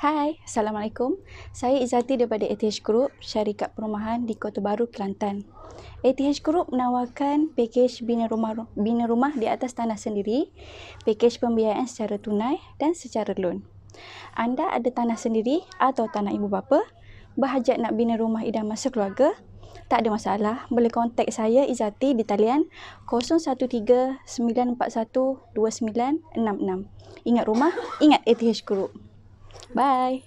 Hai, Assalamualaikum. Saya Izati daripada ATH Group, syarikat perumahan di Kota Baru, Kelantan. ATH Group menawarkan pakej bina rumah, bina rumah di atas tanah sendiri, pakej pembiayaan secara tunai dan secara loan. Anda ada tanah sendiri atau tanah ibu bapa, berhajat nak bina rumah idaman sekeluarga, tak ada masalah, boleh kontak saya Izati di talian 013-941-2966. Ingat rumah, ingat ATH Group. Bye.